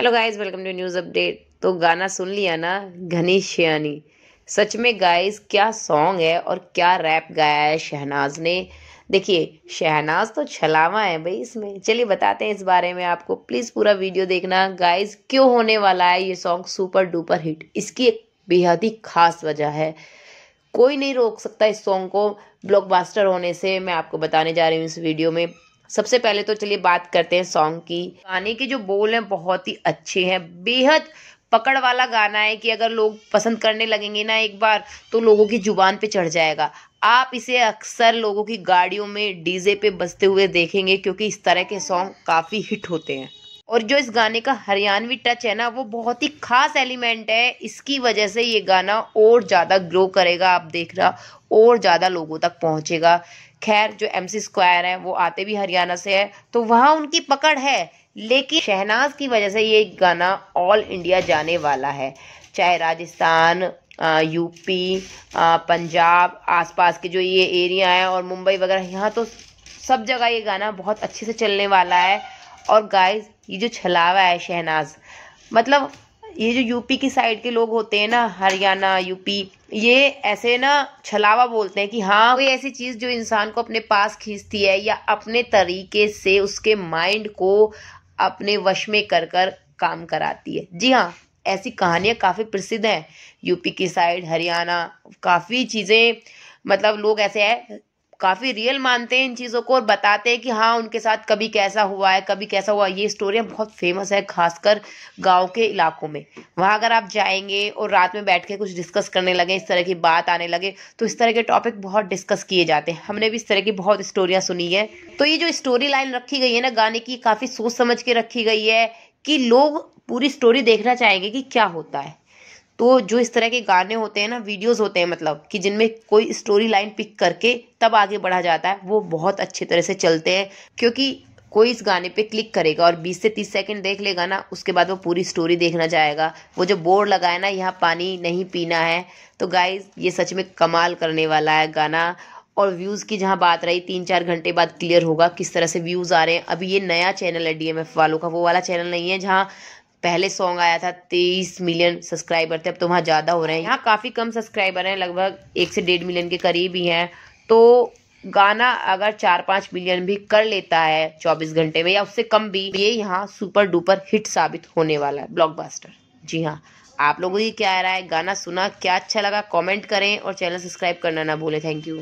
hello guys welcome to news update तो गाना सुन लिया ना घनीश्यानी सच में गाइस क्या सॉन्ग है और क्या रैप गाया है शहनाज ने देखिए शहनाज तो छलावा है भाई इसमें चलिए बताते हैं इस बारे में आपको प्लीज़ पूरा वीडियो देखना गाइस क्यों होने वाला है ये सॉन्ग सुपर डुपर हिट इसकी एक बेहद ही खास वजह है कोई नहीं रोक सकता इस सॉन्ग को ब्लॉकबस्टर होने से मैं आपको बताने जा रही हूँ इस वीडियो में सबसे पहले तो चलिए बात करते हैं सॉन्ग की गाने के जो बोल हैं बहुत ही अच्छे हैं बेहद पकड़ वाला गाना है कि अगर लोग पसंद करने लगेंगे ना एक बार तो लोगों की जुबान पे चढ़ जाएगा आप इसे अक्सर लोगों की गाड़ियों में डीजे पे बजते हुए देखेंगे क्योंकि इस तरह के सॉन्ग काफ़ी हिट होते हैं और जो इस गाने का हरियाणवी टच है ना वो बहुत ही खास एलिमेंट है इसकी वजह से ये गाना और ज़्यादा ग्रो करेगा आप देख रहा और ज़्यादा लोगों तक पहुँचेगा खैर जो एम सी स्क्वायर हैं वो आते भी हरियाणा से है तो वहाँ उनकी पकड़ है लेकिन शहनाज की वजह से ये गाना ऑल इंडिया जाने वाला है चाहे राजस्थान यूपी पंजाब आसपास के जो ये एरिया हैं और मुंबई वगैरह यहाँ तो सब जगह ये गाना बहुत अच्छे से चलने वाला है और गाइस ये जो छलावा है शहनाज मतलब ये जो यूपी की साइड के लोग होते हैं ना हरियाणा यूपी ये ऐसे ना छलावा बोलते हैं कि हाँ कोई ऐसी चीज जो इंसान को अपने पास खींचती है या अपने तरीके से उसके माइंड को अपने वश में कर कर काम कराती है जी हाँ ऐसी कहानियाँ काफ़ी प्रसिद्ध हैं यूपी की साइड हरियाणा काफ़ी चीज़ें मतलब लोग ऐसे हैं काफ़ी रियल मानते हैं इन चीज़ों को और बताते हैं कि हाँ उनके साथ कभी कैसा हुआ है कभी कैसा हुआ ये स्टोरियाँ बहुत फेमस है खासकर गाँव के इलाकों में वहाँ अगर आप जाएंगे और रात में बैठ के कुछ डिस्कस करने लगे इस तरह की बात आने लगे तो इस तरह के टॉपिक बहुत डिस्कस किए जाते हैं हमने भी इस तरह की बहुत स्टोरियाँ सुनी है तो ये जो स्टोरी लाइन रखी गई है ना गाने की काफ़ी सोच समझ के रखी गई है कि लोग पूरी स्टोरी देखना चाहेंगे कि क्या होता है तो जो इस तरह के गाने होते हैं ना वीडियोस होते हैं मतलब कि जिनमें कोई स्टोरी लाइन पिक करके तब आगे बढ़ा जाता है वो बहुत अच्छे तरह से चलते हैं क्योंकि कोई इस गाने पे क्लिक करेगा और 20 से 30 सेकंड देख लेगा ना उसके बाद वो पूरी स्टोरी देखना चाहेगा वो जो बोर्ड लगाए ना यहाँ पानी नहीं पीना है तो गाइज ये सच में कमाल करने वाला है गाना और व्यूज़ की जहाँ बात रही तीन चार घंटे बाद क्लियर होगा किस तरह से व्यूज़ आ रहे हैं अभी ये नया चैनल है डी वालों का वो वाला चैनल नहीं है जहाँ पहले सॉन्ग आया था तेईस मिलियन सब्सक्राइबर थे अब तो वहाँ ज़्यादा हो रहे हैं यहाँ काफ़ी कम सब्सक्राइबर हैं लगभग एक से डेढ़ मिलियन के करीब ही हैं तो गाना अगर चार पाँच मिलियन भी कर लेता है चौबीस घंटे में या उससे कम भी ये यहाँ सुपर डुपर हिट साबित होने वाला है ब्लॉक जी हाँ आप लोगों की क्या आ रहा है गाना सुना क्या अच्छा लगा कॉमेंट करें और चैनल सब्सक्राइब करना ना भूलें थैंक यू